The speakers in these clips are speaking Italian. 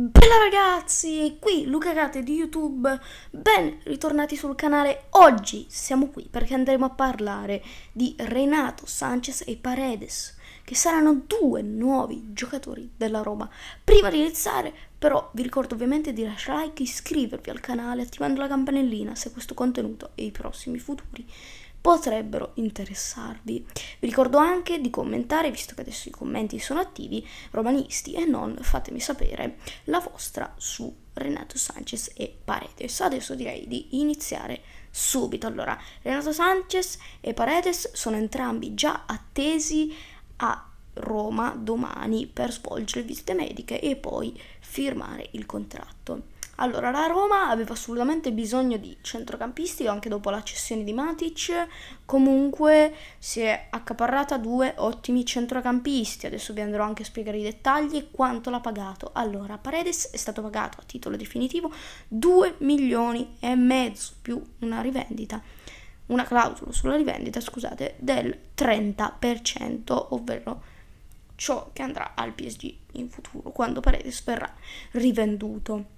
Bella ragazzi, qui Luca Gate di YouTube, ben ritornati sul canale. Oggi siamo qui perché andremo a parlare di Renato Sanchez e Paredes, che saranno due nuovi giocatori della Roma. Prima di iniziare, però, vi ricordo ovviamente di lasciare like, iscrivervi al canale, attivando la campanellina se questo contenuto e i prossimi futuri potrebbero interessarvi. Vi ricordo anche di commentare, visto che adesso i commenti sono attivi, romanisti e non, fatemi sapere la vostra su Renato Sanchez e Paredes. Adesso direi di iniziare subito. Allora, Renato Sanchez e Paredes sono entrambi già attesi a Roma domani per svolgere visite mediche e poi firmare il contratto. Allora, la Roma aveva assolutamente bisogno di centrocampisti anche dopo la cessione di Matic, comunque si è accaparrata due ottimi centrocampisti, adesso vi andrò anche a spiegare i dettagli e quanto l'ha pagato. Allora, Paredes è stato pagato a titolo definitivo 2 milioni e mezzo più una rivendita una clausola sulla rivendita, scusate, del 30%, ovvero ciò che andrà al PSG in futuro quando Paredes verrà rivenduto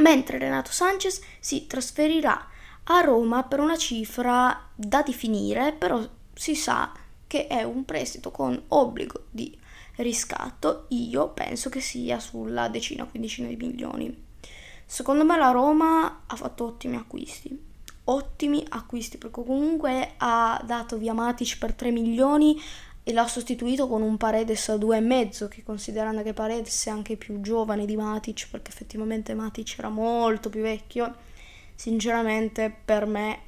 mentre Renato Sanchez si trasferirà a Roma per una cifra da definire, però si sa che è un prestito con obbligo di riscatto, io penso che sia sulla decina, quindicina di milioni. Secondo me la Roma ha fatto ottimi acquisti, ottimi acquisti, perché comunque ha dato via Matic per 3 milioni, e l'ha sostituito con un Paredes a 2,5 che considerando che Paredes è anche più giovane di Matic perché effettivamente Matic era molto più vecchio sinceramente per me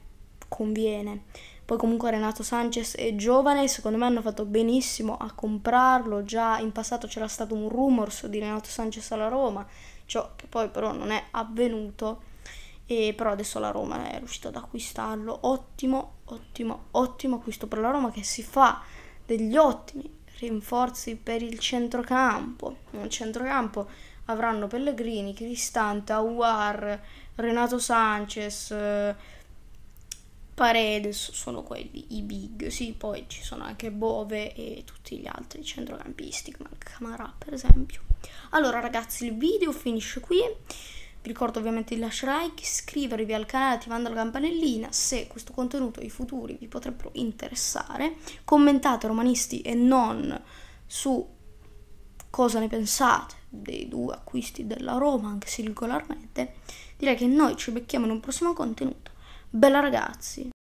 conviene poi comunque Renato Sanchez è giovane secondo me hanno fatto benissimo a comprarlo già in passato c'era stato un rumors di Renato Sanchez alla Roma ciò che poi però non è avvenuto e però adesso la Roma è riuscita ad acquistarlo ottimo ottimo ottimo acquisto per la Roma che si fa degli ottimi rinforzi per il centrocampo. Un centrocampo avranno Pellegrini, Cristante, Uar, Renato Sanchez, eh, Paredes, sono quelli i big, sì, poi ci sono anche Bove e tutti gli altri centrocampisti, come Camarà per esempio. Allora ragazzi, il video finisce qui. Vi ricordo ovviamente di lasciare like, iscrivervi al canale attivando la campanellina se questo contenuto e i futuri vi potrebbero interessare. Commentate romanisti e non su cosa ne pensate dei due acquisti della Roma, anche singolarmente. Direi che noi ci becchiamo in un prossimo contenuto. Bella ragazzi!